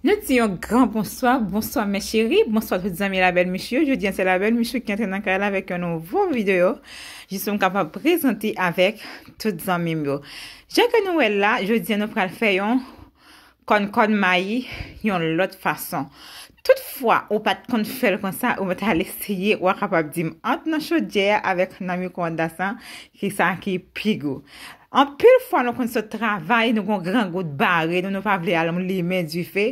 Nou ti yon gran bonsoap, bonsoap men chéri, bonsoap tout zanmi la bel michou. Jou diyan se la bel michou ki yon tren nan karela vek yon nouvou videyo. Jisou m kapap prezanti avek tout zanmi mbo. Jek nou el la, jou diyan nou pral feyon kon kon mayi yon lot fason. Toutfwa, ou pat kon fel konsa ou mwen tal esye, wak kapap di m ant nan chou djeye avek nanmi kou an dasan ki sa an ki pigou. Anpil fwa nou kon se travay, nou kon gran gout bare, nou nou pa vle alam li men du fe,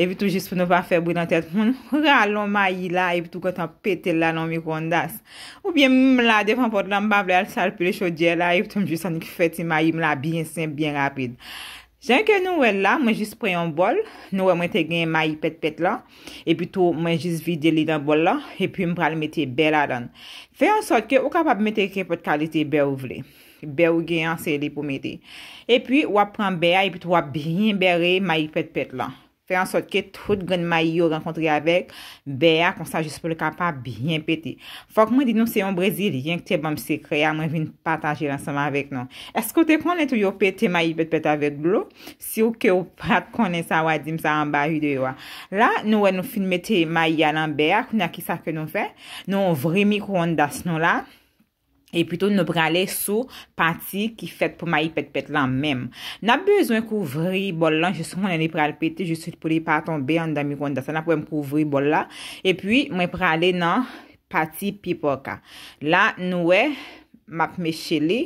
evitou jis pou nou pa febri dan tet, moun ralon mayi la, evitou kontan pete la nan mikondas. Ou bien mla defan pot lan mba vle al salpile chodje la, evitou mjis anik feti mayi mla bien sin, bien rapide. Jankè nou wè la, mwen jis pre yon bol, nou wè mwen te gen mayi pet pet la, evitou mwen jis vide li dan bol la, evitou mpral mwete be la dan. Fè an sot ke ou kapap mwete krepot kalite be ou vle. Bel ou gen yon se li pou mete. E pi wap pran beya e pi tou wap biyen bere mayi pet pet lan. Fè an sot ke tout gen mayi yo renkontri avek beya kon sa jispe le kapap biyen peti. Fok mwen di nou se yon Brezili, yon ke te bam sekre ya mwen vin pataje lan seman avek nou. Esko te konen tou yo peti mayi pet pet avek blo? Si ou ke ou pat konen sa wadim sa an ba videyo. La nou wè nou filmete mayi yalan beya, kou na ki sa ke nou fe. Nou vremi kou an das nou la. E pwitou nou prale sou pati ki fet pou ma yi pet pet lan menm. Na bezwen kouvri bol lan. Je sou moun ane pral pete. Je sou pou li pa tombe ane dami kondasana pou m kouvri bol la. E pwi mwen prale nan pati pipoka. La nou e map me chele.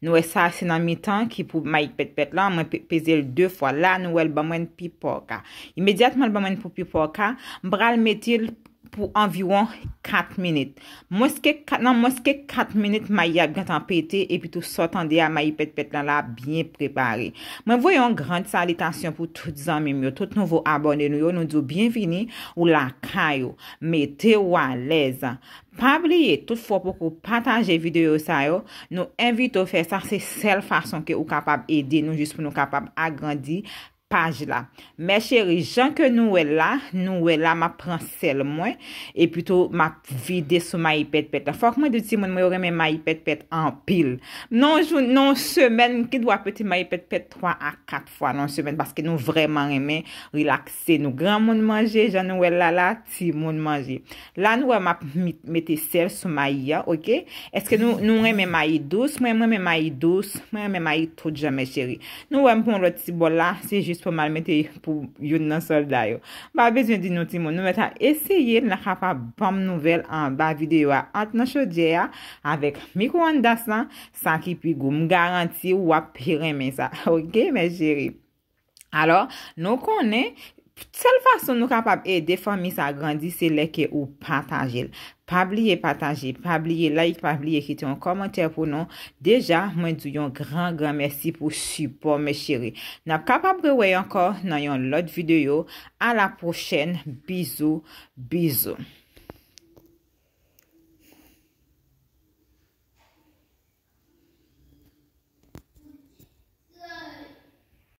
Nou e sa se nan mi tan ki pou ma yi pet pet lan. Mwen peze l deou fwa. La nou e l bamwen pipoka. Imediatman l bamwen pou pipoka. Mbral metil pipoka. Pou anviyon 4 minit. Mwoske 4 minit maya gantan pete epi tou sotande a mayi pet pet lan la bien prepare. Mwen voyon grande salitasyon pou tout zanmim yo. Tout nouvo abone nou yo. Nou diyo bienvini ou la kayo. Mete waleza. Pabliye tout fwo pou pou pataje videyo sa yo. Nou evito fwe sa se sel fason ke ou kapab ede nou jis pou nou kapab agrandi. page la. Mè chèri, jan ke nou wè la, nou wè la ma pran sel mwen, e pwito ma vide sou mayi pet pet. Fok mwen de ti mwen mwen reme mayi pet pet en pil. Non joun, non semen ki dwa peti mayi pet pet 3 a 4 fwa, non semen, baske nou vreman reme relakse nou. Gran moun manje, jan nou wè la la, ti moun manje. La nou wè ma meti sel sou mayi ya, ok? Eske nou reme mayi dos, mwen reme mayi dos, mwen reme mayi tro jamè chèri. Nou wè mpon lo ti bol la, se jist pou malmete pou yon nan solda yo. Ba bezyon di nou ti moun. Nou metan esye lakha pa bom nouvel an ba videyo a. At nan chodye a, avek mikou an das lan, sankipi goum. Garanti wap piremen sa. Ok, men cheri? Alors, nou konen... Sel fason nou kapap e defan mi sa agrandi, se lek e ou patajel. Pabliye patajel, pabliye like, pabliye ekite yon komentary pou nou. Deja, mwen dou yon gran gran mersi pou support me cheri. Nap kapap rewaye ankor nan yon lot videyo. A la pochen, bizou, bizou.